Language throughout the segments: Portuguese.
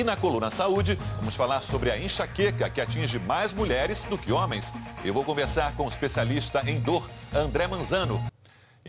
E na coluna Saúde, vamos falar sobre a enxaqueca que atinge mais mulheres do que homens. Eu vou conversar com o especialista em dor, André Manzano.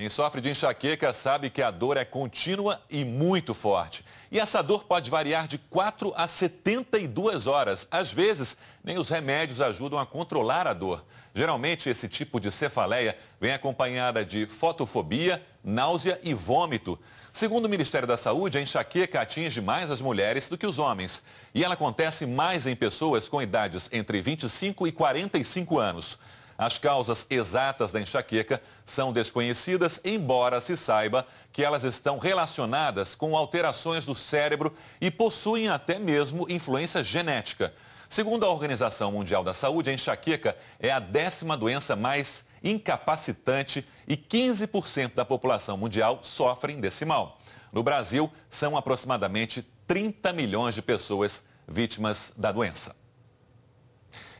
Quem sofre de enxaqueca sabe que a dor é contínua e muito forte. E essa dor pode variar de 4 a 72 horas. Às vezes, nem os remédios ajudam a controlar a dor. Geralmente, esse tipo de cefaleia vem acompanhada de fotofobia, náusea e vômito. Segundo o Ministério da Saúde, a enxaqueca atinge mais as mulheres do que os homens. E ela acontece mais em pessoas com idades entre 25 e 45 anos. As causas exatas da enxaqueca são desconhecidas, embora se saiba que elas estão relacionadas com alterações do cérebro e possuem até mesmo influência genética. Segundo a Organização Mundial da Saúde, a enxaqueca é a décima doença mais incapacitante e 15% da população mundial sofrem desse mal. No Brasil, são aproximadamente 30 milhões de pessoas vítimas da doença.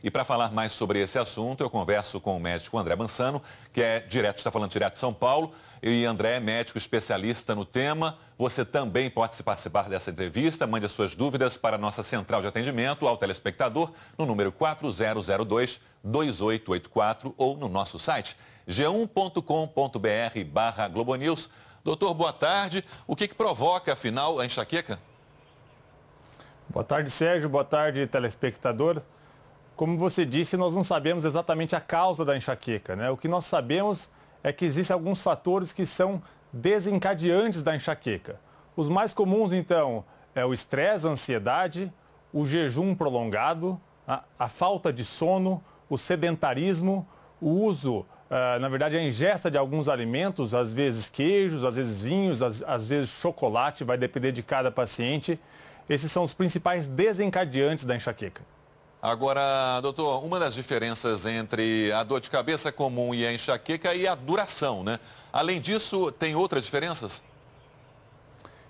E para falar mais sobre esse assunto, eu converso com o médico André Mansano, que é direto, está falando direto de São Paulo. E André é médico especialista no tema. Você também pode se participar dessa entrevista. Mande as suas dúvidas para a nossa central de atendimento ao telespectador no número 4002-2884 ou no nosso site g1.com.br barra Globonews. Doutor, boa tarde. O que, que provoca, afinal, a enxaqueca? Boa tarde, Sérgio. Boa tarde, telespectador. Como você disse, nós não sabemos exatamente a causa da enxaqueca. Né? O que nós sabemos é que existem alguns fatores que são desencadeantes da enxaqueca. Os mais comuns, então, é o estresse, a ansiedade, o jejum prolongado, a, a, falta de sono, o sedentarismo, o uso, ah, na verdade, a ingesta de alguns alimentos, às vezes queijos, às vezes vinhos, às, às vezes chocolate, vai depender de cada paciente. Esses são os principais desencadeantes da enxaqueca. Agora, doutor, uma das diferenças entre a dor de cabeça comum e a enxaqueca é a duração, né? Além disso, tem outras diferenças?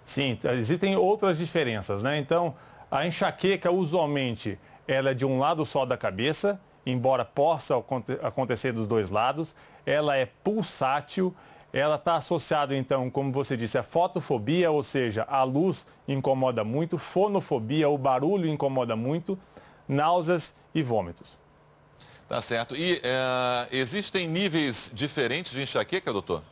Sim, existem outras diferenças, né? Então, a enxaqueca, usualmente, ela é de um lado só da cabeça, embora possa acontecer dos dois lados. Ela é pulsátil, ela está associada, então, como você disse, à fotofobia, ou seja, a luz incomoda muito, fonofobia, o barulho incomoda muito náuseas e vômitos. Tá certo. E é, existem níveis diferentes de enxaqueca, doutor?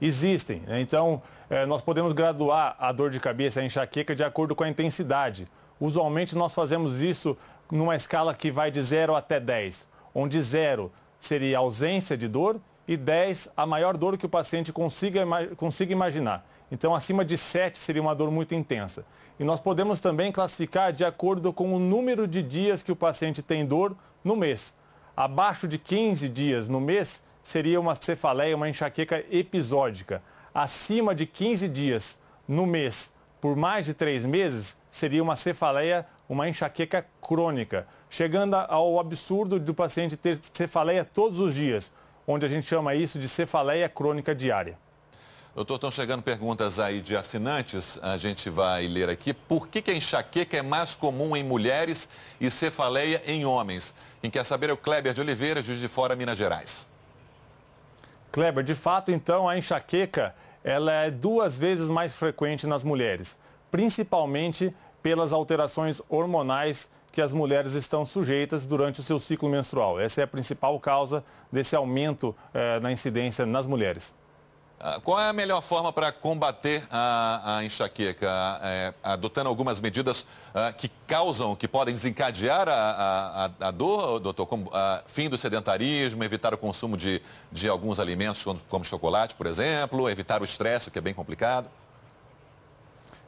Existem. Né? Então, é, nós podemos graduar a dor de cabeça, a enxaqueca, de acordo com a intensidade. Usualmente, nós fazemos isso numa escala que vai de 0 até 10, onde 0 seria ausência de dor e 10 a maior dor que o paciente consiga, consiga imaginar. Então, acima de 7 seria uma dor muito intensa. E nós podemos também classificar de acordo com o número de dias que o paciente tem dor no mês. Abaixo de 15 dias no mês seria uma cefaleia, uma enxaqueca episódica. Acima de 15 dias no mês, por mais de 3 meses, seria uma cefaleia, uma enxaqueca crônica, chegando ao absurdo do paciente ter cefaleia todos os dias, onde a gente chama isso de cefaleia crônica diária. Doutor, estão chegando perguntas aí de assinantes. A gente vai ler aqui. Por que, que a enxaqueca é mais comum em mulheres e cefaleia em homens? Quem quer saber é o Kleber de Oliveira, Juiz de Fora, Minas Gerais. Kleber, de fato, então, a enxaqueca ela é duas vezes mais frequente nas mulheres, principalmente pelas alterações hormonais que as mulheres estão sujeitas durante o seu ciclo menstrual. Essa é a principal causa desse aumento eh, na incidência nas mulheres. Ah, qual é a melhor forma para combater a, a enxaqueca? É, adotando algumas medidas uh, que causam, que podem desencadear a, a, a dor, doutor? Como, uh, fim do sedentarismo, evitar o consumo de, de alguns alimentos, como, como chocolate, por exemplo, evitar o estresse, que é bem complicado?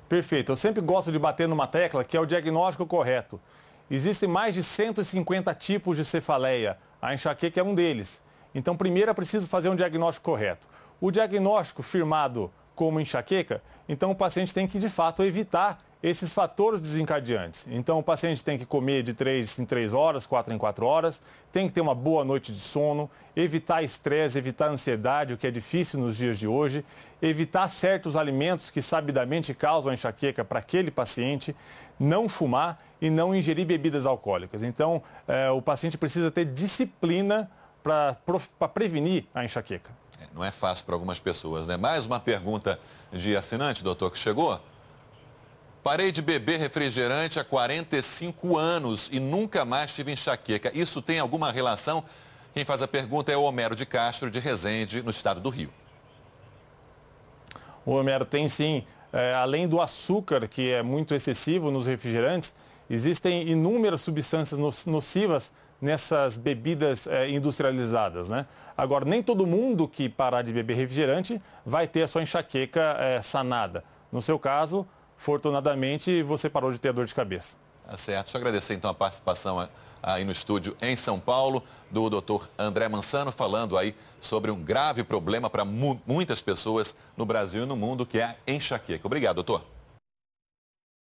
Perfeito. Eu sempre gosto de bater numa tecla que é o diagnóstico correto. Existem mais de 150 tipos de cefaleia. A enxaqueca é um deles. Então, primeiro é preciso fazer um diagnóstico correto o diagnóstico firmado como enxaqueca, então o paciente tem que de fato evitar esses fatores desencadeantes. Então, o paciente tem que comer de 3 em 3 horas, 4 em 4 horas, tem que ter uma boa noite de sono, evitar estresse, evitar ansiedade, o que é difícil nos dias de hoje, evitar certos alimentos que sabidamente causam enxaqueca para aquele paciente, não fumar e não ingerir bebidas alcoólicas. Então, eh, o paciente precisa ter disciplina para prevenir a enxaqueca não é fácil para algumas pessoas, né? Mais uma pergunta de assinante, doutor, que chegou. Parei de beber refrigerante há 45 anos e nunca mais tive enxaqueca. Isso tem alguma relação? Quem faz a pergunta é o Homero de Castro, de Resende, no estado do Rio. O Homero tem sim. É, além do açúcar, que é muito excessivo nos refrigerantes, existem inúmeras substâncias nocivas nessas bebidas é, industrializadas, né? Agora, nem todo mundo que parar de beber refrigerante vai ter a sua enxaqueca é, sanada. No seu caso, fortunadamente, você parou de ter dor de cabeça. Tá certo. Só agradecer, então, a participação é, aí no estúdio em São Paulo do doutor André Mansano, falando aí sobre um grave problema para mu muitas pessoas no Brasil e no mundo, que é a enxaqueca. Obrigado, doutor.